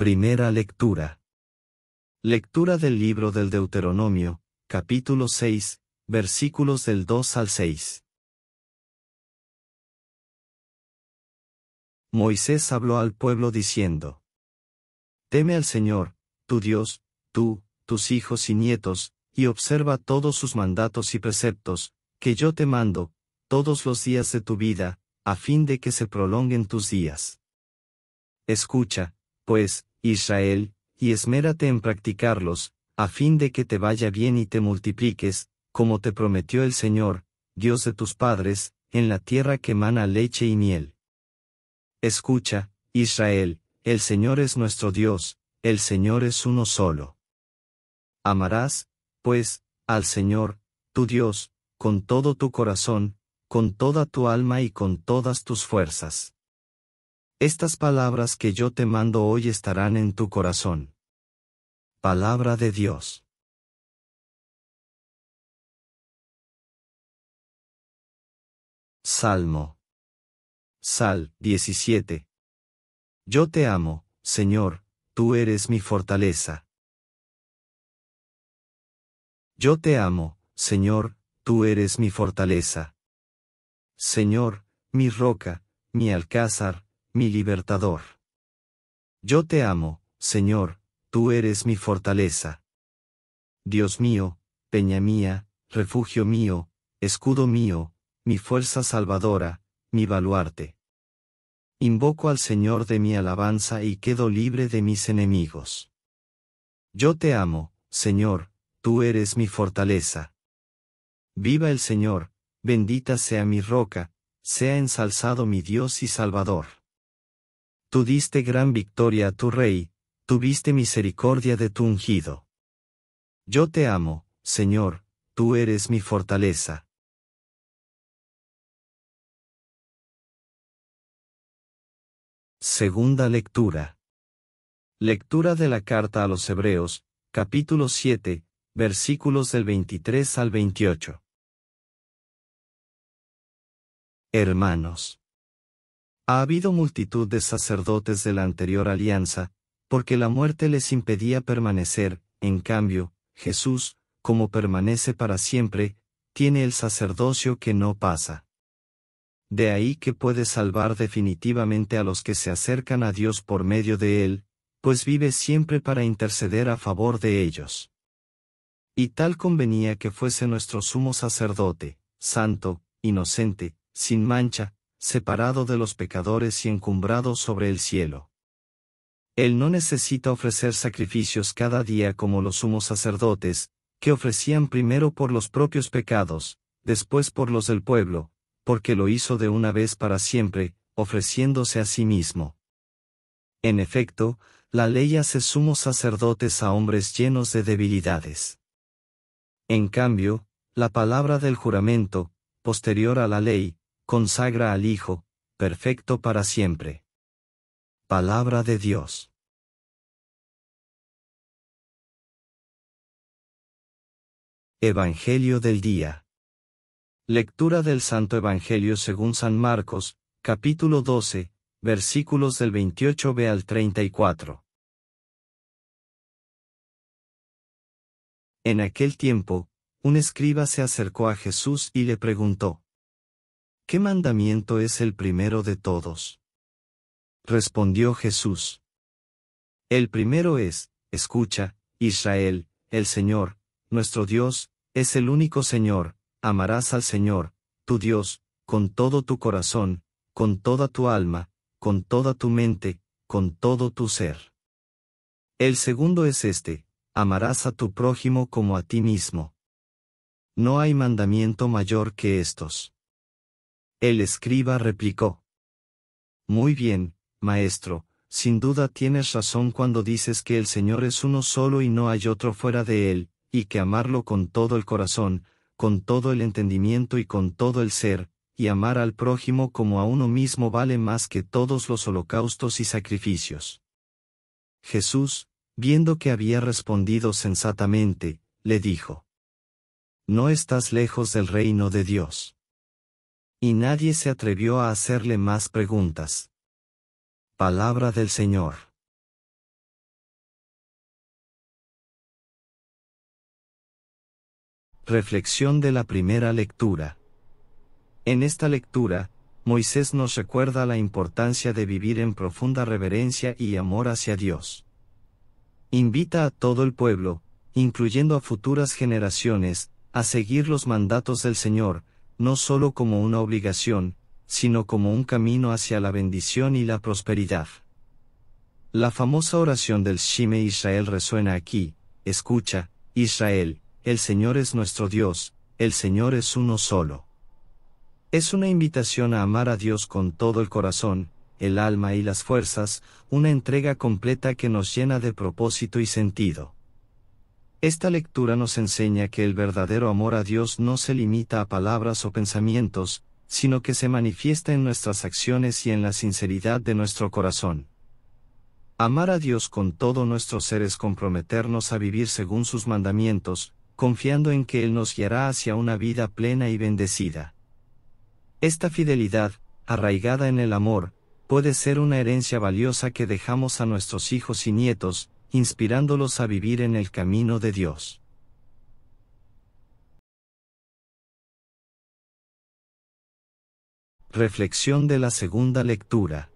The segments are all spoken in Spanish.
Primera lectura. Lectura del libro del Deuteronomio, capítulo 6, versículos del 2 al 6. Moisés habló al pueblo diciendo, Teme al Señor, tu Dios, tú, tus hijos y nietos, y observa todos sus mandatos y preceptos, que yo te mando, todos los días de tu vida, a fin de que se prolonguen tus días. Escucha, pues, Israel, y esmérate en practicarlos, a fin de que te vaya bien y te multipliques, como te prometió el Señor, Dios de tus padres, en la tierra que mana leche y miel. Escucha, Israel, el Señor es nuestro Dios, el Señor es uno solo. Amarás, pues, al Señor, tu Dios, con todo tu corazón, con toda tu alma y con todas tus fuerzas. Estas palabras que yo te mando hoy estarán en tu corazón. Palabra de Dios. Salmo. Sal 17. Yo te amo, Señor, tú eres mi fortaleza. Yo te amo, Señor, tú eres mi fortaleza. Señor, mi roca, mi alcázar, mi libertador. Yo te amo, Señor, tú eres mi fortaleza. Dios mío, peña mía, refugio mío, escudo mío, mi fuerza salvadora, mi baluarte. Invoco al Señor de mi alabanza y quedo libre de mis enemigos. Yo te amo, Señor, tú eres mi fortaleza. Viva el Señor, bendita sea mi roca, sea ensalzado mi Dios y Salvador. Tú diste gran victoria a tu rey, tuviste misericordia de tu ungido. Yo te amo, Señor, tú eres mi fortaleza. Segunda lectura. Lectura de la carta a los Hebreos, capítulo 7, versículos del 23 al 28. Hermanos. Ha habido multitud de sacerdotes de la anterior alianza, porque la muerte les impedía permanecer, en cambio, Jesús, como permanece para siempre, tiene el sacerdocio que no pasa. De ahí que puede salvar definitivamente a los que se acercan a Dios por medio de Él, pues vive siempre para interceder a favor de ellos. Y tal convenía que fuese nuestro sumo sacerdote, santo, inocente, sin mancha, separado de los pecadores y encumbrado sobre el cielo. Él no necesita ofrecer sacrificios cada día como los sumos sacerdotes, que ofrecían primero por los propios pecados, después por los del pueblo, porque lo hizo de una vez para siempre, ofreciéndose a sí mismo. En efecto, la ley hace sumos sacerdotes a hombres llenos de debilidades. En cambio, la palabra del juramento, posterior a la ley, consagra al Hijo, perfecto para siempre. Palabra de Dios. Evangelio del Día. Lectura del Santo Evangelio según San Marcos, capítulo 12, versículos del 28b al 34. En aquel tiempo, un escriba se acercó a Jesús y le preguntó, ¿Qué mandamiento es el primero de todos? Respondió Jesús. El primero es, escucha, Israel, el Señor, nuestro Dios, es el único Señor, amarás al Señor, tu Dios, con todo tu corazón, con toda tu alma, con toda tu mente, con todo tu ser. El segundo es este, amarás a tu prójimo como a ti mismo. No hay mandamiento mayor que estos. El escriba replicó. Muy bien, maestro, sin duda tienes razón cuando dices que el Señor es uno solo y no hay otro fuera de Él, y que amarlo con todo el corazón, con todo el entendimiento y con todo el ser, y amar al prójimo como a uno mismo vale más que todos los holocaustos y sacrificios. Jesús, viendo que había respondido sensatamente, le dijo, No estás lejos del reino de Dios. Y nadie se atrevió a hacerle más preguntas. Palabra del Señor. Reflexión de la primera lectura. En esta lectura, Moisés nos recuerda la importancia de vivir en profunda reverencia y amor hacia Dios. Invita a todo el pueblo, incluyendo a futuras generaciones, a seguir los mandatos del Señor, no solo como una obligación, sino como un camino hacia la bendición y la prosperidad. La famosa oración del Shime Israel resuena aquí, escucha, Israel, el Señor es nuestro Dios, el Señor es uno solo. Es una invitación a amar a Dios con todo el corazón, el alma y las fuerzas, una entrega completa que nos llena de propósito y sentido. Esta lectura nos enseña que el verdadero amor a Dios no se limita a palabras o pensamientos, sino que se manifiesta en nuestras acciones y en la sinceridad de nuestro corazón. Amar a Dios con todo nuestro ser es comprometernos a vivir según sus mandamientos, confiando en que Él nos guiará hacia una vida plena y bendecida. Esta fidelidad, arraigada en el amor, puede ser una herencia valiosa que dejamos a nuestros hijos y nietos, inspirándolos a vivir en el camino de Dios. Reflexión de la segunda lectura.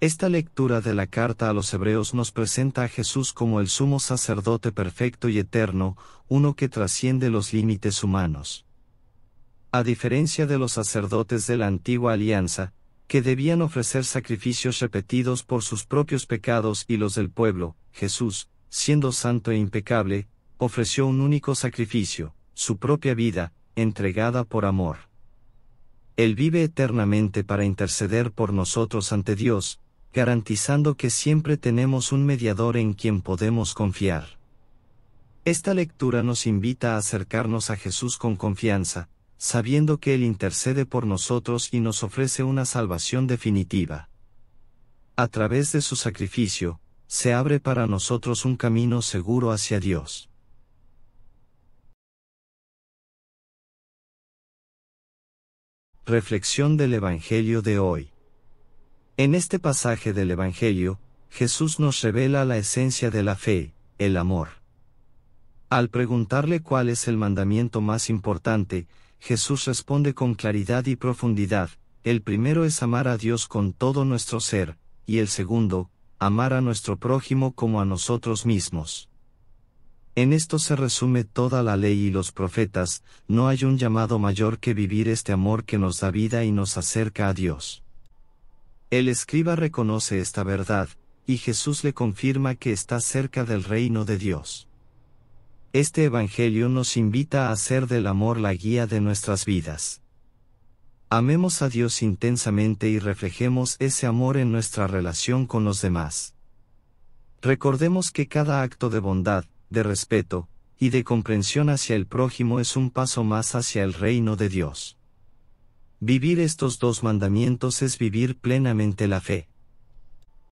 Esta lectura de la carta a los Hebreos nos presenta a Jesús como el sumo sacerdote perfecto y eterno, uno que trasciende los límites humanos. A diferencia de los sacerdotes de la antigua alianza, que debían ofrecer sacrificios repetidos por sus propios pecados y los del pueblo, Jesús, siendo santo e impecable, ofreció un único sacrificio, su propia vida, entregada por amor. Él vive eternamente para interceder por nosotros ante Dios, garantizando que siempre tenemos un mediador en quien podemos confiar. Esta lectura nos invita a acercarnos a Jesús con confianza, sabiendo que Él intercede por nosotros y nos ofrece una salvación definitiva. A través de su sacrificio, se abre para nosotros un camino seguro hacia Dios. Reflexión del Evangelio de hoy. En este pasaje del Evangelio, Jesús nos revela la esencia de la fe, el amor. Al preguntarle cuál es el mandamiento más importante, Jesús responde con claridad y profundidad, el primero es amar a Dios con todo nuestro ser, y el segundo, amar a nuestro prójimo como a nosotros mismos. En esto se resume toda la ley y los profetas, no hay un llamado mayor que vivir este amor que nos da vida y nos acerca a Dios. El escriba reconoce esta verdad, y Jesús le confirma que está cerca del reino de Dios. Este Evangelio nos invita a hacer del amor la guía de nuestras vidas. Amemos a Dios intensamente y reflejemos ese amor en nuestra relación con los demás. Recordemos que cada acto de bondad, de respeto, y de comprensión hacia el prójimo es un paso más hacia el reino de Dios. Vivir estos dos mandamientos es vivir plenamente la fe.